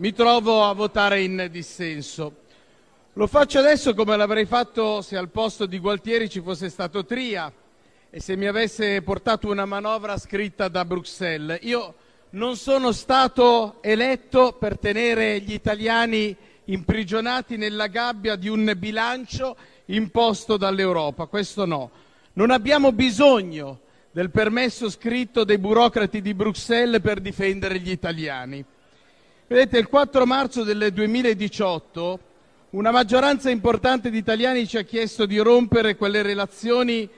mi trovo a votare in dissenso. Lo faccio adesso come l'avrei fatto se al posto di Gualtieri ci fosse stato Tria e se mi avesse portato una manovra scritta da Bruxelles. Io non sono stato eletto per tenere gli italiani imprigionati nella gabbia di un bilancio imposto dall'Europa, questo no. Non abbiamo bisogno del permesso scritto dei burocrati di Bruxelles per difendere gli italiani. Vedete, il 4 marzo del 2018 una maggioranza importante di italiani ci ha chiesto di rompere quelle relazioni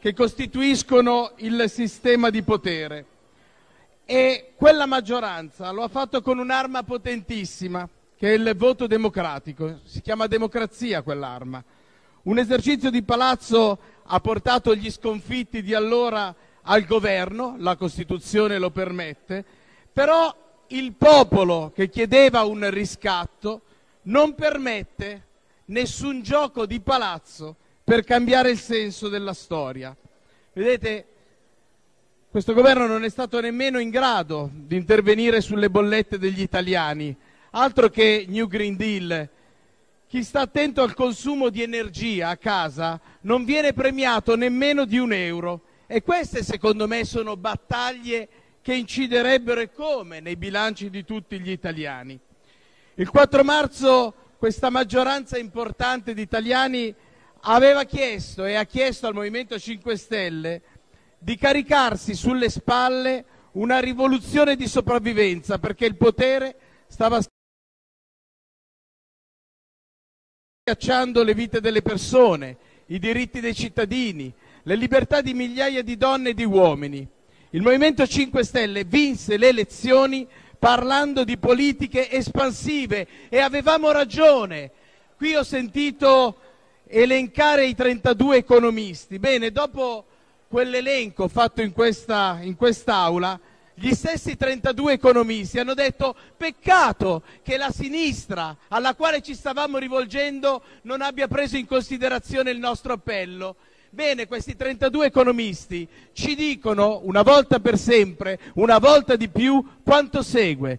che costituiscono il sistema di potere. E quella maggioranza lo ha fatto con un'arma potentissima, che è il voto democratico. Si chiama democrazia quell'arma. Un esercizio di palazzo ha portato gli sconfitti di allora al governo, la Costituzione lo permette, però il popolo che chiedeva un riscatto non permette nessun gioco di palazzo per cambiare il senso della storia. Vedete, questo governo non è stato nemmeno in grado di intervenire sulle bollette degli italiani, altro che New Green Deal. Chi sta attento al consumo di energia a casa non viene premiato nemmeno di un euro. E queste, secondo me, sono battaglie che inciderebbero e come nei bilanci di tutti gli italiani. Il 4 marzo questa maggioranza importante di italiani aveva chiesto e ha chiesto al Movimento 5 Stelle di caricarsi sulle spalle una rivoluzione di sopravvivenza perché il potere stava schiacciando le vite delle persone, i diritti dei cittadini, le libertà di migliaia di donne e di uomini. Il Movimento 5 Stelle vinse le elezioni parlando di politiche espansive e avevamo ragione. Qui ho sentito elencare i 32 economisti. Bene, dopo quell'elenco fatto in, questa, in quest'aula, gli stessi 32 economisti hanno detto peccato che la sinistra alla quale ci stavamo rivolgendo non abbia preso in considerazione il nostro appello Bene, questi 32 economisti ci dicono una volta per sempre, una volta di più, quanto segue.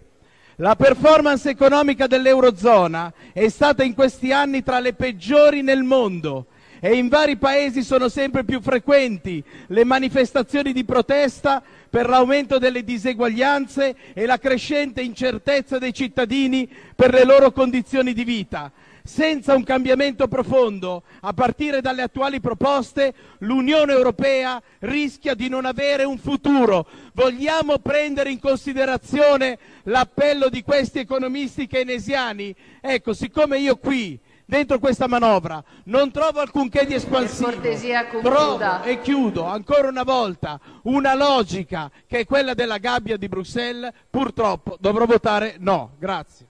La performance economica dell'Eurozona è stata in questi anni tra le peggiori nel mondo e in vari paesi sono sempre più frequenti le manifestazioni di protesta per l'aumento delle diseguaglianze e la crescente incertezza dei cittadini per le loro condizioni di vita. Senza un cambiamento profondo, a partire dalle attuali proposte, l'Unione Europea rischia di non avere un futuro. Vogliamo prendere in considerazione l'appello di questi economisti keynesiani? Ecco, siccome io qui dentro questa manovra. Non trovo alcunché di espansivo. Trovo, e chiudo ancora una volta, una logica che è quella della gabbia di Bruxelles. Purtroppo dovrò votare no. Grazie.